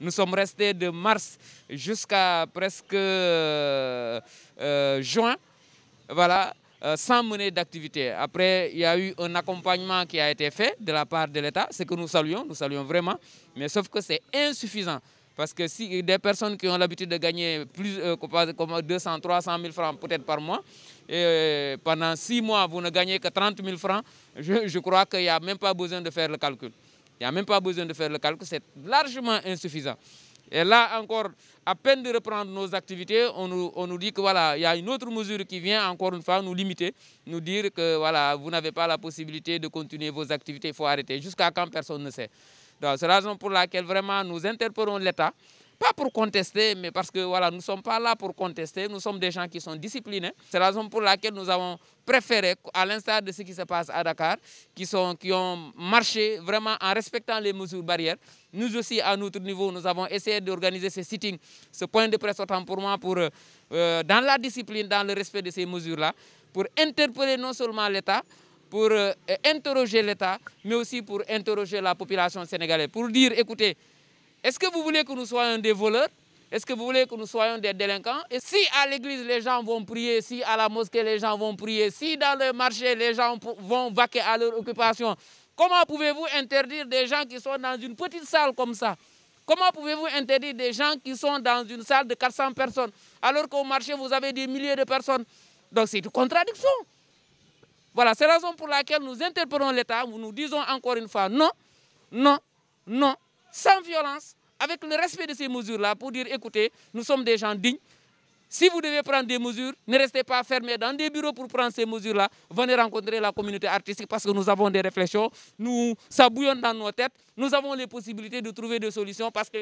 Nous sommes restés de mars jusqu'à presque euh, euh, juin, voilà, euh, sans mener d'activité. Après, il y a eu un accompagnement qui a été fait de la part de l'État, ce que nous saluons, nous saluons vraiment, mais sauf que c'est insuffisant. Parce que si des personnes qui ont l'habitude de gagner plus 200, 300 000 francs peut-être par mois, et pendant six mois, vous ne gagnez que 30 000 francs, je crois qu'il n'y a même pas besoin de faire le calcul. Il n'y a même pas besoin de faire le calcul, c'est largement insuffisant. Et là encore, à peine de reprendre nos activités, on nous, dit que voilà, il y a une autre mesure qui vient encore une fois nous limiter, nous dire que voilà, vous n'avez pas la possibilité de continuer vos activités, il faut arrêter. Jusqu'à quand personne ne sait. c'est la raison pour laquelle vraiment nous interpellons l'État pas pour contester, mais parce que voilà, nous ne sommes pas là pour contester, nous sommes des gens qui sont disciplinés. C'est la raison pour laquelle nous avons préféré, à l'instar de ce qui se passe à Dakar, qui, sont, qui ont marché vraiment en respectant les mesures barrières. Nous aussi, à notre niveau, nous avons essayé d'organiser ce sitting, ce point de presse autant pour moi, euh, dans la discipline, dans le respect de ces mesures-là, pour interpeller non seulement l'État, pour euh, interroger l'État, mais aussi pour interroger la population sénégalaise, pour dire, écoutez, est-ce que vous voulez que nous soyons des voleurs Est-ce que vous voulez que nous soyons des délinquants Et si à l'église les gens vont prier, si à la mosquée les gens vont prier, si dans le marché les gens vont vaquer à leur occupation, comment pouvez-vous interdire des gens qui sont dans une petite salle comme ça Comment pouvez-vous interdire des gens qui sont dans une salle de 400 personnes alors qu'au marché vous avez des milliers de personnes Donc c'est une contradiction. Voilà, c'est la raison pour laquelle nous interpellons l'État, nous nous disons encore une fois non, non, non, sans violence, avec le respect de ces mesures-là, pour dire, écoutez, nous sommes des gens dignes. Si vous devez prendre des mesures, ne restez pas fermés dans des bureaux pour prendre ces mesures-là. Venez rencontrer la communauté artistique parce que nous avons des réflexions. Nous, ça bouillonne dans nos têtes. Nous avons les possibilités de trouver des solutions parce que...